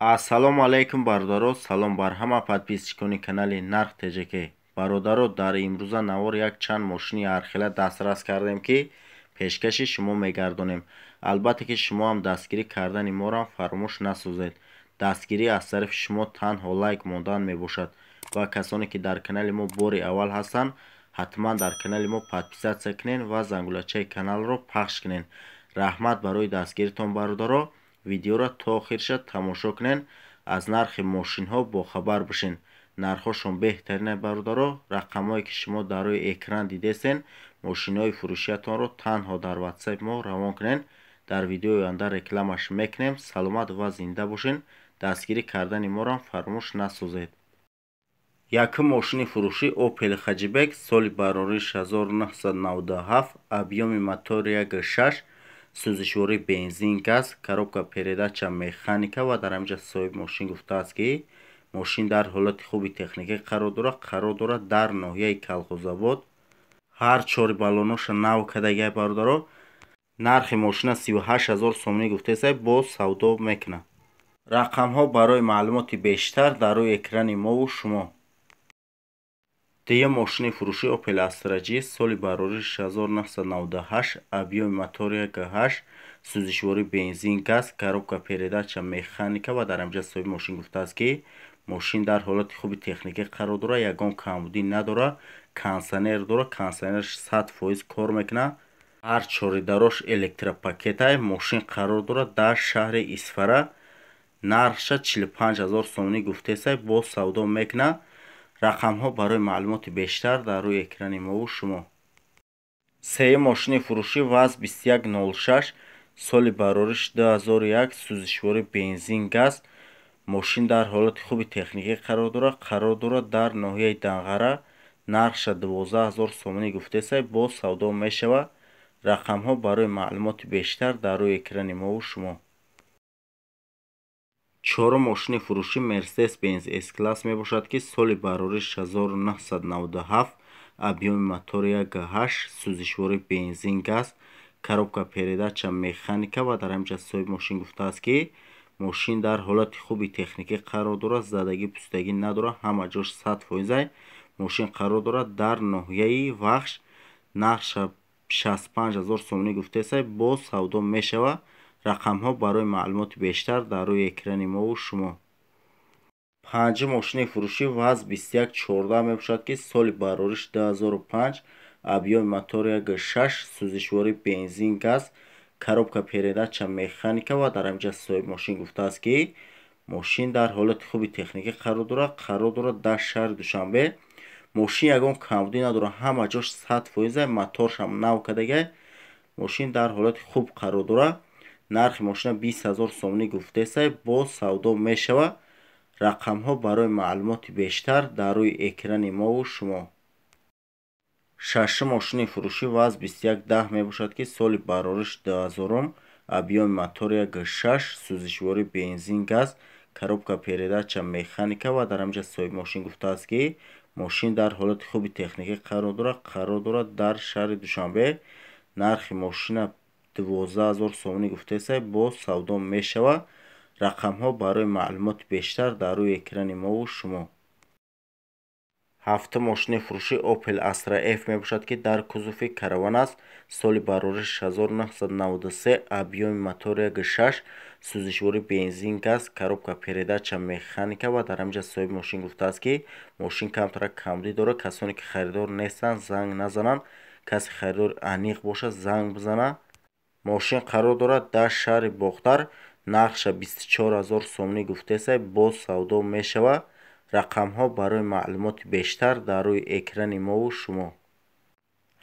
ассалому алайкум бародаро салом бар ҳама подписчикони канали нарх тжк бародаро дар имрӯза навор як чанд мошини архела дастрас кардем ки пешкаши шумо мегардонем албатте ки шумоам дастгирӣ кардани моро фаромӯш насозед дастгирӣ аз тарафи шумо танҳо лайк мондан мебошад ва касоне ки дар канали мо бори аввал ҳастанд ҳатман дар канали мо подписатсия кунед ва зангулачаи каналро пахш кунед раҳмат барои дастгиритон бародаро видеоро то охирша тамошо кунен аз нархи мошинҳо бохабар бошен нархҳошон беҳтарине бародаро рақамҳое ки шумо дар рӯи экран дидаесен мошинҳои фурӯшиатонро танҳо дар ватсап мо равон кунен дар видеои анда рекламаш мекунем саломат ва зинда бошен дастгирӣ кардани моран фармӯш насозед якм мошини фурӯшӣ опел хаҷибек соли барориш 1997 объёми мотор 16 сӯзишвори бензин газ коробка передача механика ва дар ҳамиҷа соҳиби мошин гуфтааст ки мошин дар ҳолати хуби техникӣ қарор дорад қарор дорад дар ноҳияи калхозобод ҳар чори балоноша нав кадаги ай бародаро нархи мошина сҳ азор сомонӣ гуфтаесай бо савдо мекунад рақамҳо барои маълумоти бештар дар рӯи экрани мову шумо дея мошини фурӯши опел астраҷи соли барори 1998 авиёи мотория гҳ сӯзишвори бензин газ коробка передача механика ва дарамҷа соҳиби мошин гуфтааст ки мошин дар ҳолати хуби техникӣ қарор дора ягон камбудӣ надора кансонер дора кансонераш 100 фоиз кор мекунад ҳар чоридарош электропакетае мошин қарор дора дар шаҳри исфара нархша 45 ҳазор сомонӣ гуфтесай бо савдо мекунад рақамҳо барои маълумоти бештар дар рӯи экрани мову шумо сеи мошини фурӯшӣ ваз 2106 соли барориш 2001 сӯзишвори бензин газ мошин дар ҳолати хуби техникӣ қарор дорад қарор дорад дар ноҳияи данғара нарша 120000 сомони гуфтесай бо савдо мешавад рақамҳо барои маълумоти бештар дар рӯи экрани мову шумо чорум мошини фурӯши мерседес бенс с-класс мебошад ки соли барори 1997 объёми мотори 1гҳ сӯзишвори бензин газ коробка передача механика ва дар ҳамчас соҳиби мошин гуфтааст ки мошин дар ҳолати хуби техникӣ қарор дорад задагӣ пустагӣ надорад ҳама ҷош сад фоизай мошин қарор дорад дар ноҳияи вахш нақша 65 ҳазор сомонӣ гуфтаесай бо савдо мешавад рақамҳо барои маълумоти бештар дар рӯи экрани мову шумо панҷи мошини фурӯшӣ ваз 2114 мебошад ки соли барориш 2005 абёи мотор 16 сӯзишвори бензин газ коробка передача механика ва дар ҳамҷа соҳиб мошин гуфтааст ки мошин дар ҳолати хуби техникӣ қарор дорад қарор дорад дар шаҳри душанбе мошин ягон камбудӣ надорад ҳама ҷош сад фоизе моторшам нав кардагай мошин дар ҳолати хуб қарор дорад нархи мошина 20000 сомонӣ гуфтесай боз савдо мешава рақамҳо барои маълумоти бештар дар рӯи экрани мову шумо шашум мошини фурӯшӣ ваз 21-10 мебошад ки соли барориш 2000-ум абьёми мотория г6 сӯзишвори бензин газ коробка передача механика ва дар ҳамҷа соҳиби мошин гуфтааст ки мошин дар ҳолати хуби техникӣ қарор дорад қарор дорад дар шаҳри душанбе нархи мошина 12000 сомонӣ гуфтаи сай боз савдо мешава рақамҳо барои маълумоти бештар дар рӯи экрани мову шумо ҳафтум мошини фурӯши опел asra f мебошад ки дар кузуфи караван аст соли барориш 1993 объёми мотори гшаш сӯзишвори бензин газ коробка передача механика ва дар ҳамиҷа соҳиби мошин гуфтааст ки мошин камтарак камдӣ дорад касоне ки харидор нестанд занг назананд касе харидори аниқ бошад занг бизанад мошин қарор дорад дар шаҳри бохтар нақша 24000 сомни гуфтесай боз савдо мешавад рақамҳо барои маълумоти бештар дар рӯи экрани мову шумо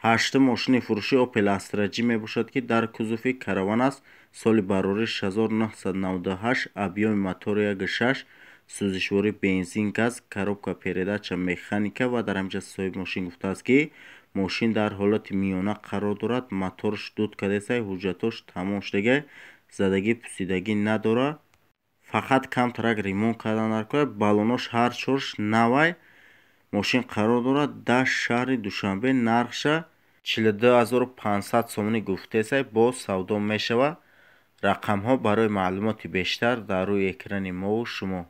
ҳаштум мошини фурӯши опел астраҷӣ мебошад ки дар кузуфи караван аст соли барори 1998 объёми мотори 6 сӯзишвори бензин газ коробка передача механика ва дар ҳамчас соҳиби мошин гуфтааст ки мошин дар ҳолати миёна қарор дорад моторш дуд кардаса ҳуҷҷатош тамом шудага задагӣ пусидагӣ надора фақат кам трак ремон карда наркунад балонош ҳар чорш навай мошин қарор дорад дар шаҳри душанбе нархша 42500 сомонӣ гуфтеса бо савдо мешавад рақамҳо барои маълумоти бештар дар рӯи экрани мову шумо